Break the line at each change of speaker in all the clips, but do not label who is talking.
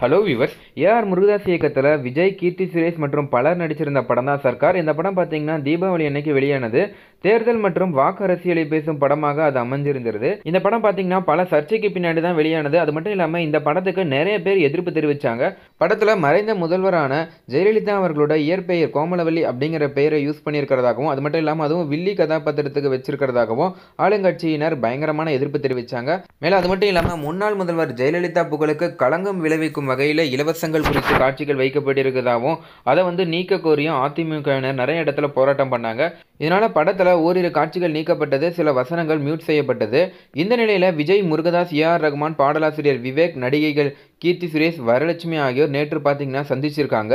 hello viewers AR Murugadoss இயக்கத்தில் விஜய் கீர்த்தி சுரேஷ் மற்றும் பலர் நடிச்சிருந்த படம் தான் சர்க்கார் இந்த படம் பார்த்தீங்கன்னா தீபாவளி அன்னைக்கு வெளியானது தேர்தல் மற்றும் வாக்கு அரசியலை பேசும் படமாக அது அமைஞ்சிருந்தது இந்த படம் பார்த்தீங்கன்னா பல சர்ச்சைக்கு பின்னாடி தான் வெளியானது அது மட்டும் இல்லாமல் இந்த படத்துக்கு நிறைய பேர் எதிர்ப்பு தெரிவித்தாங்க படத்தில் மறைந்த முதல்வரான ஜெயலலிதா அவர்களோட இயற்பெயர் கோமலவல்லி அப்படிங்கிற பெயரை யூஸ் பண்ணியிருக்கிறதாகவும் அது மட்டும் இல்லாமல் அதுவும் வில்லி கதாபாத்திரத்துக்கு வச்சிருக்கிறதாகவும் ஆளுங்கட்சியினர் பயங்கரமான எதிர்ப்பு தெரிவித்தாங்க மேலும் அது மட்டும் இல்லாமல் முன்னாள் முதல்வர் ஜெயலலிதா புகழுக்கு களங்கம் விளைவிக்கும் வகையில் இலவசங்கள் குறித்து காட்சிகள் வைக்கப்பட்டிருக்கிறதாகவும் அதை வந்து நீக்க கோரியும் அதிமுகவினர் நிறைய இடத்துல போராட்டம் பண்ணாங்க இதனால் படத்தில் ஓரிரு காட்சிகள் நீக்கப்பட்டது சில வசனங்கள் மியூட் செய்யப்பட்டது இந்த நிலையில் விஜய் முருகதாஸ் ஏ ஆர் ரகுமான் பாடலாசிரியர் விவேக் நடிகைகள் கீர்த்தி சுரேஷ் வரலட்சுமி ஆகியோர் நேற்று பார்த்தீங்கன்னா சந்திச்சிருக்காங்க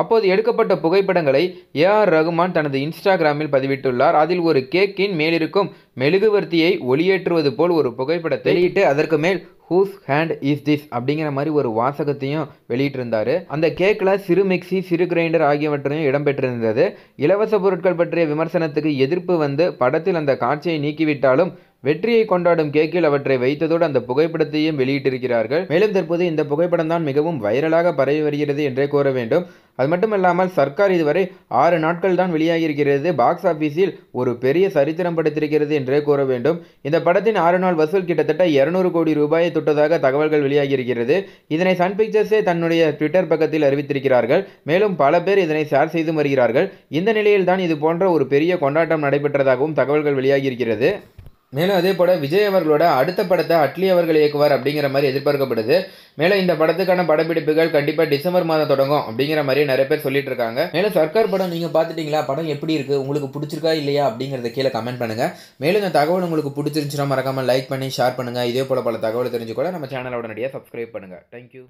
அப்போது எடுக்கப்பட்ட புகைப்படங்களை ஏ ஆர் ரகுமான் தனது இன்ஸ்டாகிராமில் பதிவிட்டுள்ளார் அதில் ஒரு கேக்கின் மேலிருக்கும் மெழுகுவர்த்தியை ஒளியேற்றுவது போல் ஒரு புகைப்படத்தை வெளியிட்டு அதற்கு மேல் ஹூஸ் ஹேண்ட் இஸ் திஸ் அப்படிங்கிற மாதிரி ஒரு வாசகத்தையும் வெளியிட்டிருந்தார் அந்த கேக்கில் சிறு மிக்சி சிறு கிரைண்டர் ஆகியவற்றையும் இடம்பெற்றிருந்தது இலவச பொருட்கள் பற்றிய விமர்சனம் விமர்சனத்துக்கு எதிர்ப்பு வந்து படத்தில் அந்த காட்சியை நீக்கிவிட்டாலும் வெற்றியை கொண்டாடும் கேக்கில் அவற்றை வைத்ததோடு அந்த புகைப்படத்தையும் வெளியிட்டிருக்கிறார்கள் மேலும் தற்போது இந்த புகைப்படம் தான் மிகவும் வைரலாக பரவி வருகிறது என்றே கூற வேண்டும் அது மட்டும் இல்லாமல் சர்க்கார் இதுவரை ஆறு நாட்கள் தான் வெளியாகியிருக்கிறது பாக்ஸ் ஆஃபீஸில் ஒரு பெரிய சரித்திரம் படுத்திருக்கிறது என்றே கூற வேண்டும் இந்த படத்தின் ஆறு நாள் வசூல் கிட்டத்தட்ட இருநூறு கோடி ரூபாயை தொட்டதாக தகவல்கள் வெளியாகியிருக்கிறது இதனை சன் பிக்சர்ஸே தன்னுடைய ட்விட்டர் பக்கத்தில் அறிவித்திருக்கிறார்கள் மேலும் பல பேர் இதனை ஷேர் செய்தும் வருகிறார்கள் இந்த நிலையில் தான் இது போன்ற ஒரு பெரிய கொண்டாட்டம் நடைபெற்றதாகவும் தகவல்கள் வெளியாகியிருக்கிறது மேலும் அதே போல் விஜய் அவர்களோட அடுத்த படத்தை அட்லி அவர்கள் இயக்குவார் அப்படிங்கிற மாதிரி எதிர்பார்க்கப்படுது மேலும் இந்த படத்துக்கான படப்பிடிப்புகள் கண்டிப்பாக டிசம்பர் மாதம் தொடங்கும் அப்படிங்கிற மாதிரி நிறைய பேர் சொல்லிட்டு இருக்காங்க மேலும் சர்க்கார் படம் நீங்கள் பார்த்துட்டீங்களா படம் எப்படி இருக்குது உங்களுக்கு பிடிச்சிருக்கா இல்லையா அப்படிங்கிறத கீழே கமெண்ட் பண்ணுங்கள் மேலும் இந்த தகவல் உங்களுக்கு பிடிச்சிருந்துச்சுன்னா மறக்காமல் லைக் பண்ணி ஷேர் பண்ணுங்கள் இதே போல் பல தகவல் தெரிஞ்சு கூட நம்ம சேனலோட நடிகாக சப்ஸ்கிரைப் பண்ணுங்கள் தேங்க்யூ